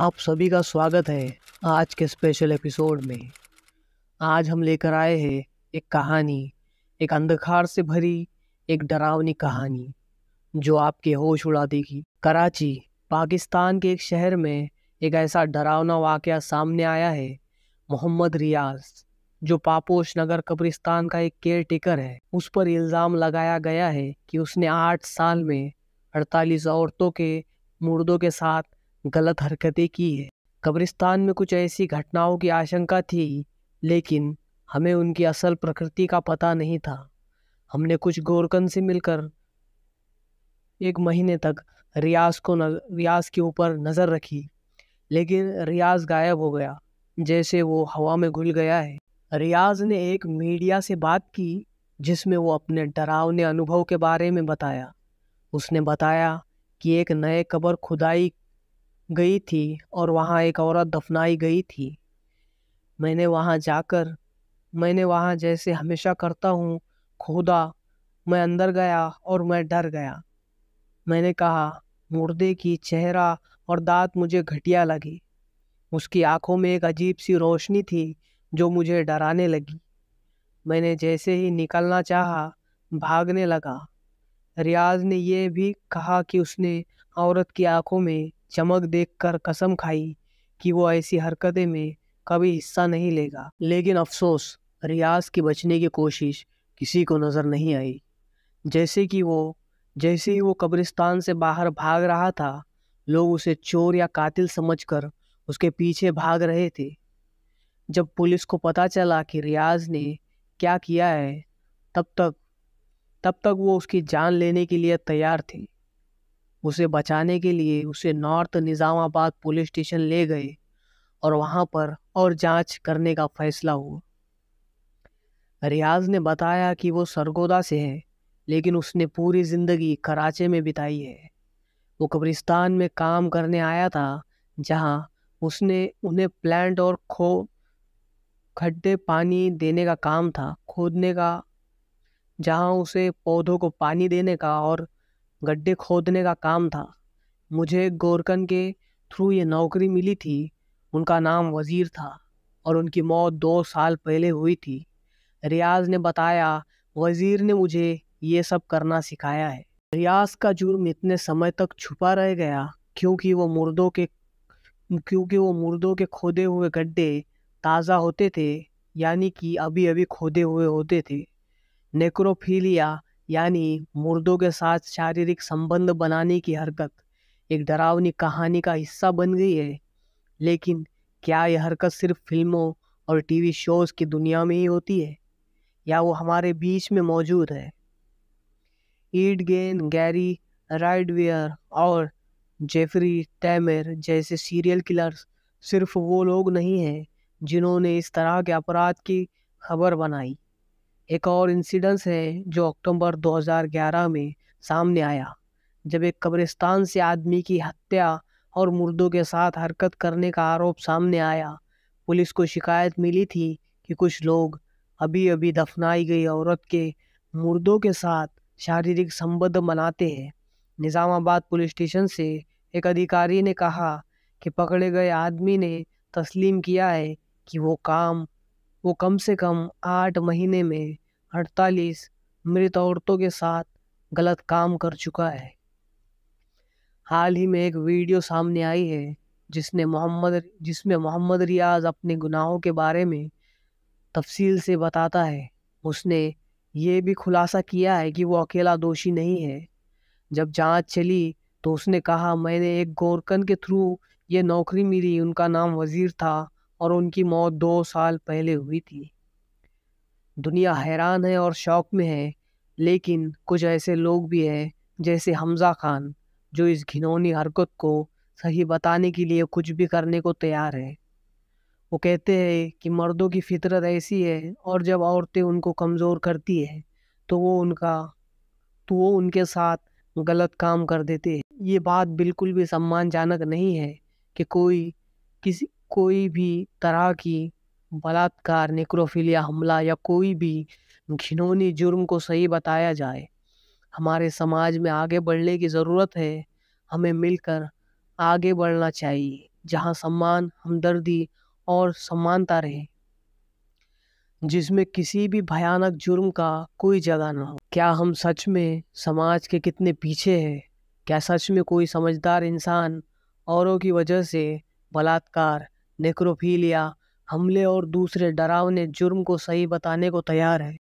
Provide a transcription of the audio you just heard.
आप सभी का स्वागत है आज के स्पेशल एपिसोड में आज हम लेकर आए हैं एक कहानी एक अंधकार से भरी एक डरावनी कहानी जो आपके होश उड़ा देगी कराची पाकिस्तान के एक शहर में एक ऐसा डरावना वाक़ सामने आया है मोहम्मद रियाज जो पापोश नगर कब्रिस्तान का एक केयर टेकर है उस पर इल्ज़ाम लगाया गया है कि उसने आठ साल में अड़तालीस औरतों के मुर्दों के साथ गलत हरकतें की है कब्रिस्तान में कुछ ऐसी घटनाओं की आशंका थी लेकिन हमें उनकी असल प्रकृति का पता नहीं था हमने कुछ गोरकन से मिलकर एक महीने तक रियाज को न, रियाज के ऊपर नज़र रखी लेकिन रियाज गायब हो गया जैसे वो हवा में घुल गया है रियाज ने एक मीडिया से बात की जिसमें वो अपने डरावने अनुभव के बारे में बताया उसने बताया कि एक नए कब्र खुदाई गई थी और वहाँ एक औरत दफनाई गई थी मैंने वहाँ जाकर मैंने वहाँ जैसे हमेशा करता हूँ खोदा मैं अंदर गया और मैं डर गया मैंने कहा मुर्दे की चेहरा और दांत मुझे घटिया लगी उसकी आंखों में एक अजीब सी रोशनी थी जो मुझे डराने लगी मैंने जैसे ही निकलना चाहा भागने लगा रियाज ने यह भी कहा कि उसने औरत की आंखों में चमक देखकर कसम खाई कि वो ऐसी हरकतें में कभी हिस्सा नहीं लेगा लेकिन अफसोस रियाज की बचने की कोशिश किसी को नज़र नहीं आई जैसे कि वो जैसे ही वो कब्रिस्तान से बाहर भाग रहा था लोग उसे चोर या कातिल समझकर उसके पीछे भाग रहे थे जब पुलिस को पता चला कि रियाज ने क्या किया है तब तक तब तक वो उसकी जान लेने के लिए तैयार थी उसे बचाने के लिए उसे नॉर्थ निज़ामाबाद पुलिस स्टेशन ले गए और वहाँ पर और जांच करने का फैसला हुआ रियाज ने बताया कि वो सरगोदा से है लेकिन उसने पूरी ज़िंदगी कराचे में बिताई है वो कब्रिस्तान में काम करने आया था जहाँ उसने उन्हें प्लांट और खो खड्डे पानी देने का काम था खोदने का जहाँ उसे पौधों को पानी देने का और गड्ढे खोदने का काम था मुझे गोरकन के थ्रू ये नौकरी मिली थी उनका नाम वज़ीर था और उनकी मौत दो साल पहले हुई थी रियाज ने बताया वज़ीर ने मुझे ये सब करना सिखाया है रियाज का जुर्म इतने समय तक छुपा रह गया क्योंकि वो मुर्दों के क्योंकि वो मुर्दों के खोदे हुए गड्ढे ताज़ा होते थे यानी कि अभी अभी खोदे हुए होते थे नेक्रोफीलिया यानी मुर्दों के साथ शारीरिक संबंध बनाने की हरकत एक डरावनी कहानी का हिस्सा बन गई है लेकिन क्या यह हरकत सिर्फ फिल्मों और टीवी शोज़ की दुनिया में ही होती है या वो हमारे बीच में मौजूद है ईड गेन गैरी राइडवेयर और जेफरी टैमर जैसे सीरियल किलर्स सिर्फ वो लोग नहीं हैं जिन्होंने इस तरह के अपराध की खबर बनाई एक और इंसिडेंस है जो अक्टूबर 2011 में सामने आया जब एक कब्रिस्तान से आदमी की हत्या और मुर्दों के साथ हरकत करने का आरोप सामने आया पुलिस को शिकायत मिली थी कि कुछ लोग अभी अभी दफनाई गई औरत के मुर्दों के साथ शारीरिक संबंध मनाते हैं निज़ामाबाद पुलिस स्टेशन से एक अधिकारी ने कहा कि पकड़े गए आदमी ने तस्लीम किया है कि वो काम वो कम से कम आठ महीने में अड़तालीस मृत औरतों के साथ गलत काम कर चुका है हाल ही में एक वीडियो सामने आई है जिसने मोहम्मद जिसमें मोहम्मद रियाज अपने गुनाहों के बारे में तफसील से बताता है उसने ये भी खुलासा किया है कि वो अकेला दोषी नहीं है जब जांच चली तो उसने कहा मैंने एक गोरकन के थ्रू ये नौकरी मिली उनका नाम वज़ीर था और उनकी मौत दो साल पहले हुई थी दुनिया हैरान है और शौक में है लेकिन कुछ ऐसे लोग भी हैं जैसे हमजा खान जो इस घिनौनी हरकत को सही बताने के लिए कुछ भी करने को तैयार है वो कहते हैं कि मर्दों की फितरत ऐसी है और जब औरतें उनको कमज़ोर करती है तो वो उनका तो वो उनके साथ गलत काम कर देते हैं ये बात बिल्कुल भी सम्मानजनक नहीं है कि कोई किसी कोई भी तरह की बलात्कार निक्रोफिलिया हमला या कोई भी घिनौनी जुर्म को सही बताया जाए हमारे समाज में आगे बढ़ने की ज़रूरत है हमें मिलकर आगे बढ़ना चाहिए जहाँ सम्मान हमदर्दी और समानता रहे जिसमें किसी भी भयानक जुर्म का कोई जगह ना हो क्या हम सच में समाज के कितने पीछे हैं क्या सच में कोई समझदार इंसान औरों की वजह से बलात्कार नेक्रोफीलिया हमले और दूसरे डरावने जुर्म को सही बताने को तैयार है